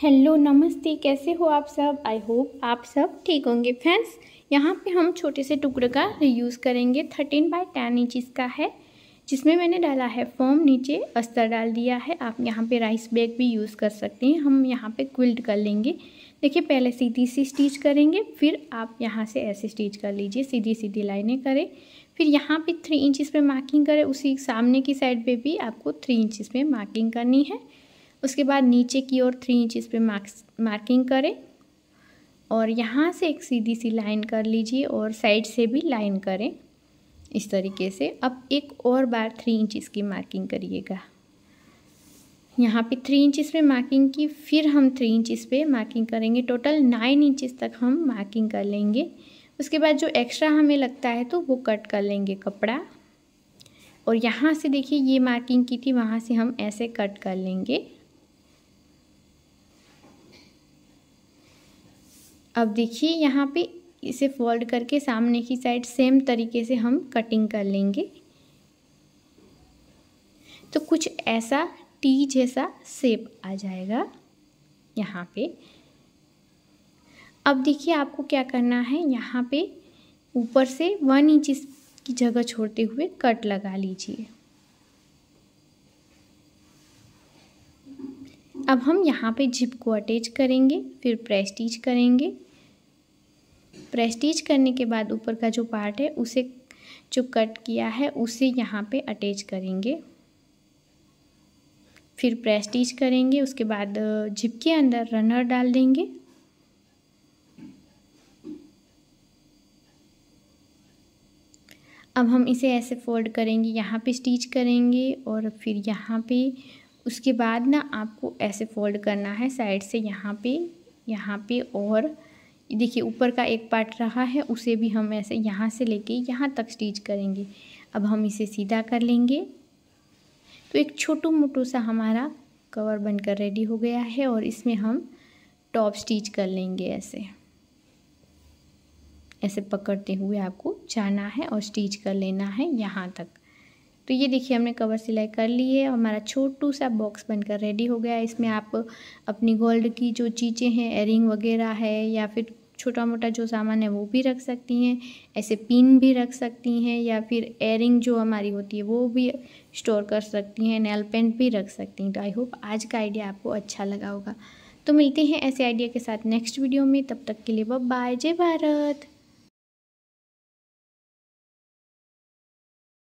hello नमस्ते कैसे हो आप सब आई होप आप सब ठीक होंगे फ्रेंड्स यहाँ पे हम छोटे से टुकड़े का रीयूज़ करेंगे थर्टीन बाय टेन इंचज़ का है जिसमें मैंने डाला है फॉर्म नीचे अस्तर डाल दिया है आप यहाँ पे राइस बैग भी यूज़ कर सकते हैं हम यहाँ पे क्विल्ट कर लेंगे देखिए पहले सीधी सी स्टिच करेंगे फिर आप यहाँ से ऐसे स्टिच कर लीजिए सीधी सीधी लाइनें करें फिर यहाँ पर थ्री इंचज़ पर मार्किंग करें उसी सामने की साइड पर भी आपको थ्री इंचज़ पर मार्किंग करनी है उसके बाद नीचे की ओर थ्री इंचज पे मार्क्स मार्किंग करें और यहाँ से एक सीधी सी लाइन कर लीजिए और साइड से भी लाइन करें इस तरीके से अब एक और बार थ्री इंचज़ की मार्किंग करिएगा यहाँ पे थ्री इंचज़ पे मार्किंग की फिर हम थ्री इंचज़ पे मार्किंग करेंगे टोटल नाइन इंचज़ तक हम मार्किंग कर लेंगे उसके बाद जो एक्स्ट्रा हमें लगता है तो वो कट कर लेंगे कपड़ा और यहाँ से देखिए ये मार्किंग की थी वहाँ से हम ऐसे कट कर लेंगे अब देखिए यहाँ पे इसे फोल्ड करके सामने की साइड सेम तरीके से हम कटिंग कर लेंगे तो कुछ ऐसा टी जैसा सेप आ जाएगा यहाँ पे अब देखिए आपको क्या करना है यहाँ पे ऊपर से वन इंच की जगह छोड़ते हुए कट लगा लीजिए अब हम यहाँ पे जिप को अटैच करेंगे फिर प्रेस्टीज करेंगे प्रेस्टीज करने के बाद ऊपर का जो पार्ट है उसे जो कट किया है उसे यहाँ पे अटैच करेंगे फिर प्रेस्टीज करेंगे उसके बाद जिप के अंदर रनर डाल देंगे अब हम इसे ऐसे फोल्ड करेंगे यहाँ पे स्टिच करेंगे और फिर यहाँ पे उसके बाद ना आपको ऐसे फोल्ड करना है साइड से यहाँ पे यहाँ पे और देखिए ऊपर का एक पार्ट रहा है उसे भी हम ऐसे यहाँ से लेके यहाँ तक स्टिच करेंगे अब हम इसे सीधा कर लेंगे तो एक छोटू मोटू सा हमारा कवर बनकर रेडी हो गया है और इसमें हम टॉप स्टिच कर लेंगे ऐसे ऐसे पकड़ते हुए आपको जाना है और स्टिच कर लेना है यहाँ तक तो ये देखिए हमने कवर सिलाई कर ली है हमारा छोटू सा बॉक्स बनकर रेडी हो गया इसमें आप अपनी गोल्ड की जो चीज़ें हैं एयरिंग वगैरह है या फिर छोटा मोटा जो सामान है वो भी रख सकती हैं ऐसे पिन भी रख सकती हैं या फिर एयरिंग जो हमारी होती है वो भी स्टोर कर सकती हैं नेल पेंट भी रख सकती हैं तो आई होप आज का आइडिया आपको अच्छा लगा होगा तो मिलते हैं ऐसे आइडिया के साथ नेक्स्ट वीडियो में तब तक के लिए बाय जय भारत